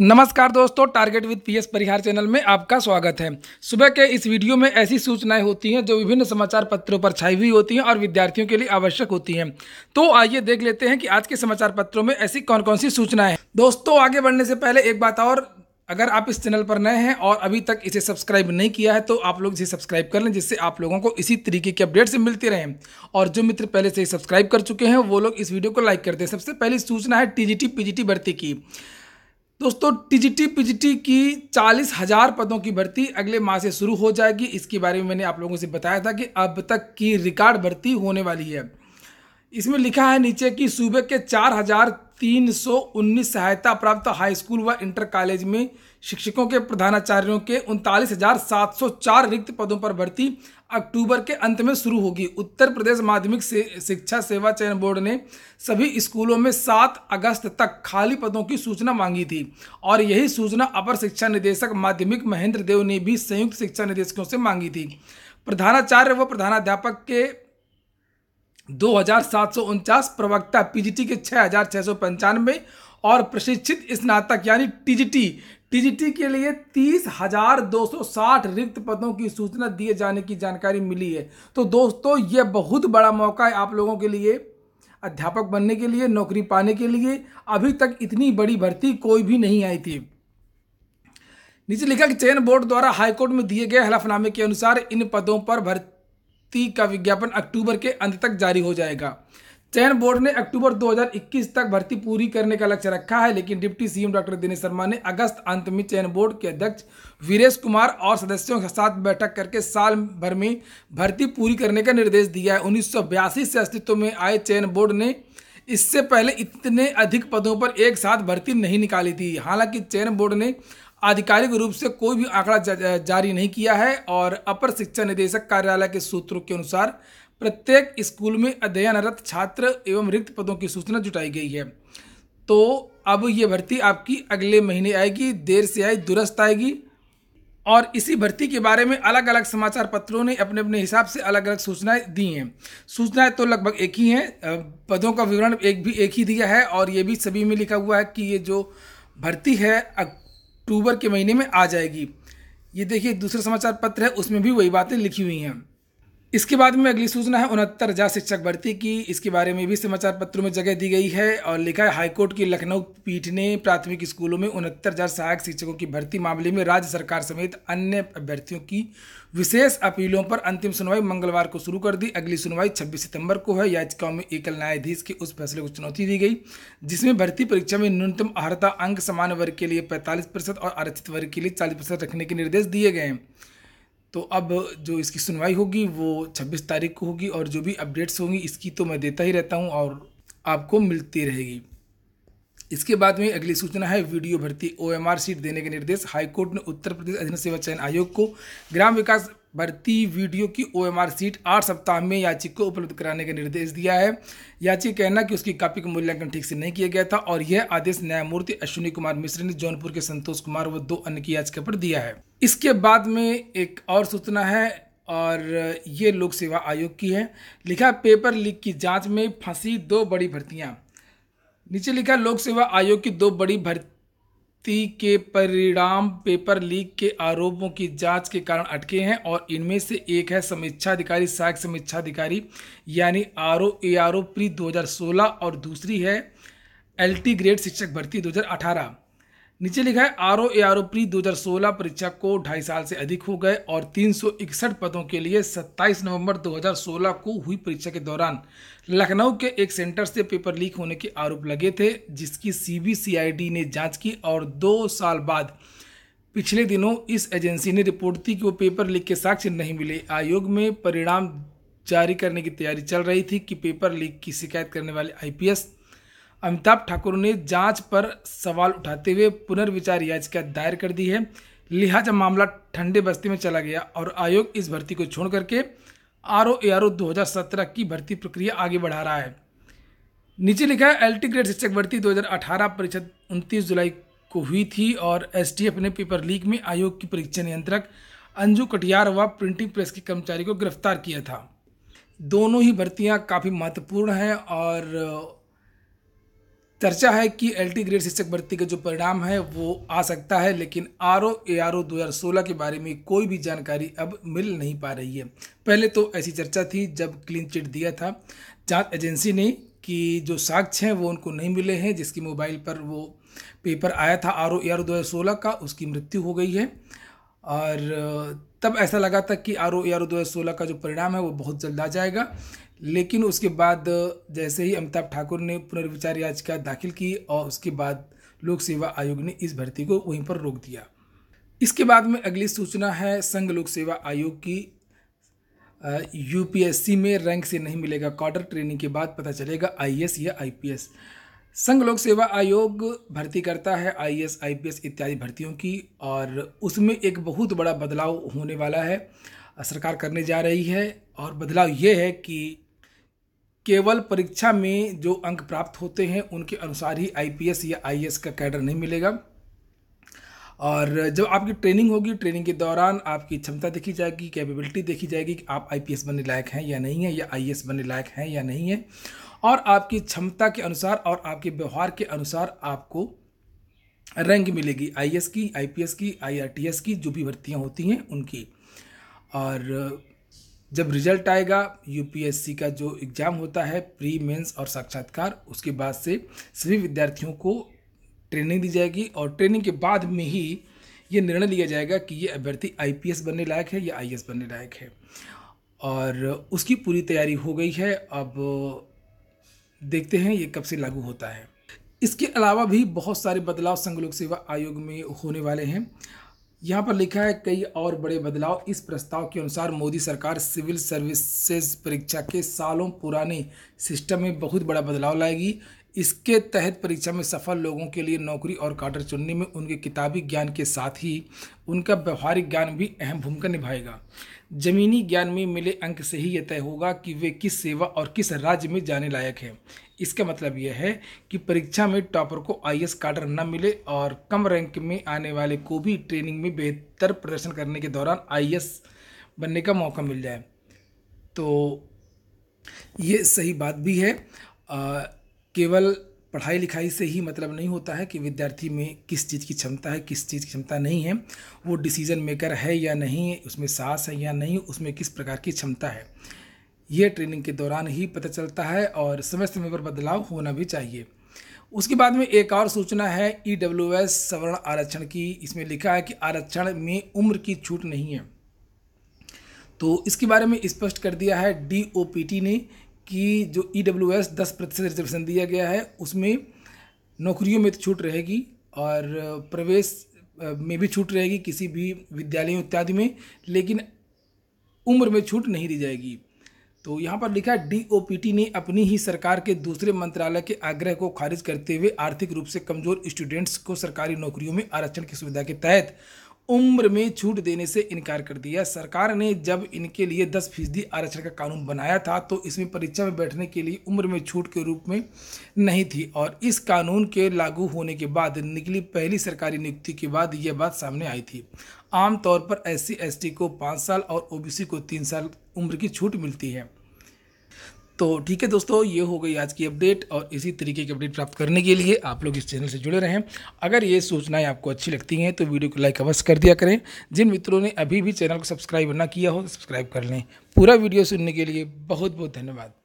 नमस्कार दोस्तों target with PS Parihar channel में आपका स्वागत है सुबह के इस वीडियो में ऐसी सूचनाएं होती हैं जो विभिन्न समाचार पत्रों पर छाई हुई होती हैं और विद्यार्थियों के लिए आवश्यक होती हैं तो आइए देख लेते हैं कि आज के समाचार पत्रों में ऐसी कौन कौन सी सूचनाएं हैं दोस्तों आगे बढ़ने से पहले एक बात और अगर आप इस चैनल पर नए हैं और अभी तक इसे सब्सक्राइब नहीं किया है तो आप लोग इसे सब्सक्राइब कर लें जिससे आप लोगों को इसी तरीके के अपडेट्स मिलते रहें और जो मित्र पहले से ही सब्सक्राइब कर चुके हैं वो लोग इस वीडियो को लाइक कर दें सबसे पहली सूचना है टी जी भर्ती की दोस्तों टीजीटी पीजीटी की चालीस हजार पदों की भर्ती अगले माह से शुरू हो जाएगी इसके बारे में मैंने आप लोगों से बताया था कि अब तक की रिकॉर्ड भर्ती होने वाली है इसमें लिखा है नीचे कि सूबे के चार हजार तीन सौ उन्नीस सहायता प्राप्त हाई स्कूल व इंटर कॉलेज में शिक्षकों के प्रधानाचार्यों के उनतालीस हजार सात सौ चार रिक्त पदों पर भर्ती अक्टूबर के अंत में शुरू होगी उत्तर प्रदेश माध्यमिक से, शिक्षा सेवा चयन बोर्ड ने सभी स्कूलों में सात अगस्त तक खाली पदों की सूचना मांगी थी और यही सूचना अपर शिक्षा निदेशक माध्यमिक महेंद्र देव ने भी संयुक्त शिक्षा निदेशकों से मांगी थी प्रधानाचार्य व प्रधानाध्यापक के दो प्रवक्ता पीजीटी के छः और प्रशिक्षित स्नातक यानी टीजीटी टीजीटी के लिए तीस हजार दो सौ साठ रिक्त पदों की सूचना दिए जाने की जानकारी मिली है तो दोस्तों ये बहुत बड़ा मौका है आप लोगों के लिए अध्यापक बनने के लिए नौकरी पाने के लिए अभी तक इतनी बड़ी भर्ती कोई भी नहीं आई थी नीचे लिखा कि चयन बोर्ड द्वारा हाईकोर्ट में दिए गए हलफनामे के अनुसार इन पदों पर भर्ती का विज्ञापन अक्टूबर के अंत तक जारी हो जाएगा चयन बोर्ड ने अक्टूबर 2021 तक भर्ती पूरी करने का लक्ष्य रखा है लेकिन deputy CM doctor Dinesh Sharma ने अगस्त अंत में चयन बोर्ड के अध्यक्ष वीरेश कुमार और सदस्यों के साथ बैठक करके साल भर में भर्ती पूरी करने का निर्देश दिया है उन्नीस से अस्तित्व में आए चयन बोर्ड ने इससे पहले इतने अधिक पदों पर एक साथ भर्ती नहीं निकाली थी हालांकि चयन बोर्ड ने आधिकारिक रूप से कोई भी आंकड़ा जारी नहीं किया है और अपर शिक्षा निदेशक कार्यालय के सूत्रों के अनुसार प्रत्येक स्कूल में अध्ययनरत छात्र एवं रिक्त पदों की सूचना जुटाई गई है तो अब ये भर्ती आपकी अगले महीने आएगी देर से आई दुरुस्त आएगी और इसी भर्ती के बारे में अलग अलग समाचार पत्रों ने अपने अपने हिसाब से अलग अलग सूचनाएं दी हैं सूचनाएं तो लगभग एक ही हैं पदों का विवरण एक भी एक ही दिया है और ये भी सभी में लिखा हुआ है कि ये जो भर्ती है अक्टूबर के महीने में आ जाएगी ये देखिए दूसरा समाचार पत्र है उसमें भी वही बातें लिखी हुई हैं इसके बाद में अगली सूचना है उनहत्तर हजार शिक्षक भर्ती की इसके बारे में भी समाचार पत्रों में जगह दी गई है और लिखा है हाईकोर्ट की लखनऊ पीठ ने प्राथमिक स्कूलों में उनहत्तर हजार सहायक शिक्षकों की भर्ती मामले में राज्य सरकार समेत अन्य अभ्यर्थियों की विशेष अपीलों पर अंतिम सुनवाई मंगलवार को शुरू कर दी अगली सुनवाई छब्बीस सितंबर को है याचिकाओं में एकल न्यायाधीश के उस फैसले को चुनौती दी गई जिसमें भर्ती परीक्षा में न्यूनतम अर्हता अंक समान वर्ग के लिए पैंतालीस प्रतिशत और आरक्षित वर्ग के लिए चालीस प्रतिशत रखने के निर्देश दिए गए हैं तो अब जो इसकी सुनवाई होगी वो 26 तारीख को होगी और जो भी अपडेट्स होंगी इसकी तो मैं देता ही रहता हूँ और आपको मिलती रहेगी इसके बाद में अगली सूचना है वीडियो भर्ती ओएमआर सीट देने के निर्देश हाईकोर्ट ने उत्तर प्रदेश अधीन सेवा चयन आयोग को ग्राम विकास भर्ती वीडियो की ओएमआर सीट आठ सप्ताह में याचिक को उपलब्ध कराने का निर्देश दिया है याचिक कहना कि उसकी कापी का मूल्यांकन ठीक से नहीं किया गया था और यह आदेश न्यायमूर्ति अश्विनी कुमार मिश्र ने जौनपुर के संतोष कुमार व दो अन्य की याचिका पर दिया है इसके बाद में एक और सूचना है और ये लोक सेवा आयोग की है लिखा पेपर लीक की जांच में फंसी दो बड़ी भर्तियां नीचे लिखा लोक सेवा आयोग की दो बड़ी भर्ती नियुक्ति के परिणाम पेपर लीक के आरोपों की जांच के कारण अटके हैं और इनमें से एक है समीक्षा अधिकारी सहायक समीक्षाधिकारी यानी R O A R O pre सोलह और दूसरी है एल टी ग्रेड शिक्षक भर्ती 2018 नीचे लिखा है R O A R O pre दो परीक्षा को ढाई साल से अधिक हो गए और तीन सौ इकसठ पदों के लिए सत्ताईस नवंबर सोलह को हुई परीक्षा के दौरान लखनऊ के एक सेंटर से पेपर लीक होने के आरोप लगे थे जिसकी सी सी बी आई डी ने जांच की और दो साल बाद पिछले दिनों इस एजेंसी ने रिपोर्ट दी कि वो पेपर लीक के साक्ष्य नहीं मिले आयोग में परिणाम जारी करने की तैयारी चल रही थी कि पेपर लीक की शिकायत करने वाले आईपीएस अमिताभ ठाकुर ने जांच पर सवाल उठाते हुए पुनर्विचार याचिका दायर कर दी है लिहाजा मामला ठंडे बस्ते में चला गया और आयोग इस भर्ती को छोड़ करके आर ओ ए आर ओ दो हज़ार सत्रह की भर्ती प्रक्रिया आगे बढ़ा रहा है नीचे लिखा है एल टी ग्रेड शिक्षक भर्ती अठारह परीक्षा उनतीस जुलाई को हुई थी और एस ने पेपर लीक में आयोग की परीक्षा नियंत्रक अंजू कटियार व प्रिंटिंग प्रेस के कर्मचारी को गिरफ्तार किया था दोनों ही भर्तियां काफ़ी महत्वपूर्ण हैं और चर्चा है कि एल टी ग्रेड शिक्षक भर्ती का जो परिणाम है वो आ सकता है लेकिन आर ओ ए आर ओ दो हज़ार सोलह के बारे में कोई भी जानकारी अब मिल नहीं पा रही है पहले तो ऐसी चर्चा थी जब क्लीन चिट दिया था जांच एजेंसी ने कि जो साक्ष्य हैं वो उनको नहीं मिले हैं जिसकी मोबाइल पर वो पेपर आया था आर ओ ए आर ओ दो हज़ार सोलह का उसकी मृत्यु हो गई है और तब ऐसा लगा था कि आर ओ ए आर ओ दो हज़ार सोलह का जो परिणाम है वो बहुत जल्द आ जाएगा लेकिन उसके बाद जैसे ही अमिताभ ठाकुर ने पुनर्विचार याचिका दाखिल की और उसके बाद लोक सेवा आयोग ने इस भर्ती को वहीं पर रोक दिया इसके बाद में अगली सूचना है संघ लोक सेवा आयोग की यूपीएससी में रैंक से नहीं मिलेगा कॉडर ट्रेनिंग के बाद पता चलेगा आईएएस या आईपीएस संघ लोक सेवा आयोग भर्ती करता है आईएएस आईपीएस इत्यादि भर्तियों की और उसमें एक बहुत बड़ा बदलाव होने वाला है सरकार करने जा रही है और बदलाव ये है कि केवल परीक्षा में जो अंक प्राप्त होते हैं उनके अनुसार ही आईपीएस या आईएएस का कैडर नहीं मिलेगा और जब आपकी ट्रेनिंग होगी ट्रेनिंग के दौरान आपकी क्षमता देखी जाएगी कैपेबिलिटी देखी जाएगी कि आप आई बनने लायक हैं या नहीं है या आई e बनने लायक हैं या नहीं है और आपकी क्षमता के अनुसार और आपके व्यवहार के अनुसार आपको रैंक मिलेगी आई e की आई की आई की जो भी भर्तियाँ होती हैं उनकी और जब रिजल्ट आएगा यूपीएससी का जो एग्ज़ाम होता है प्री मेंस और साक्षात्कार उसके बाद से सभी विद्यार्थियों को ट्रेनिंग दी जाएगी और ट्रेनिंग के बाद में ही ये निर्णय लिया जाएगा कि ये अभ्यर्थी आई बनने लायक है या आई बनने लायक है और उसकी पूरी तैयारी हो गई है अब देखते हैं ये कब से लागू होता है इसके अलावा भी बहुत सारे बदलाव संघ लोक सेवा आयोग में होने वाले हैं यहाँ पर लिखा है कई और बड़े बदलाव इस प्रस्ताव के अनुसार मोदी सरकार सिविल सर्विसेज परीक्षा के सालों पुराने सिस्टम में बहुत बड़ा बदलाव लाएगी इसके तहत परीक्षा में सफल लोगों के लिए नौकरी और काडर चुनने में उनके किताबी ज्ञान के साथ ही उनका व्यवहारिक ज्ञान भी अहम भूमिका निभाएगा जमीनी ज्ञान में मिले अंक से ही यह तय होगा कि वे किस सेवा और किस राज्य में जाने लायक हैं इसका मतलब यह है कि परीक्षा में टॉपर को आई एस काडर न मिले और कम रैंक में आने वाले को भी ट्रेनिंग में बेहतर प्रदर्शन करने के दौरान आई बनने का मौका मिल जाए तो ये सही बात भी है केवल पढ़ाई लिखाई से ही मतलब नहीं होता है कि विद्यार्थी में किस चीज़ की क्षमता है किस चीज़ की क्षमता नहीं है वो डिसीजन मेकर है या नहीं उसमें साहस है या नहीं उसमें किस प्रकार की क्षमता है ये ट्रेनिंग के दौरान ही पता चलता है और समय समय पर बदलाव होना भी चाहिए उसके बाद में एक और सूचना है ई डब्ल्यू एस सवर्ण आरक्षण की इसमें लिखा है कि आरक्षण में उम्र की छूट नहीं है तो इसके बारे में स्पष्ट कर दिया है डी ओ पी टी ने कि जो ई डब्ल्यू एस दस प्रतिशत रिजर्वेशन दिया गया है उसमें नौकरियों में तो छूट रहेगी और प्रवेश में भी छूट रहेगी किसी भी विद्यालय इत्यादि में लेकिन उम्र में छूट नहीं दी जाएगी तो यहाँ पर लिखा डी ओ पी टी ने अपनी ही सरकार के दूसरे मंत्रालय के आग्रह को खारिज करते हुए आर्थिक रूप से कमजोर स्टूडेंट्स को सरकारी नौकरियों में आरक्षण की सुविधा के तहत उम्र में छूट देने से इनकार कर दिया सरकार ने जब इनके लिए दस फीसदी आरक्षण का कानून बनाया था तो इसमें परीक्षा में बैठने के लिए उम्र में छूट के रूप में नहीं थी और इस कानून के लागू होने के बाद निकली पहली सरकारी नियुक्ति के बाद यह बात सामने आई थी आमतौर पर एस सी को पाँच साल और ओ को तीन साल उम्र की छूट मिलती है तो ठीक है दोस्तों ये हो गई आज की अपडेट और इसी तरीके की अपडेट प्राप्त करने के लिए आप लोग इस चैनल से जुड़े रहें अगर ये सूचनाएं आपको अच्छी लगती हैं तो वीडियो को लाइक अवश्य कर दिया करें जिन मित्रों ने अभी भी चैनल को सब्सक्राइब ना किया हो सब्सक्राइब कर लें पूरा वीडियो सुनने के लिए बहुत बहुत धन्यवाद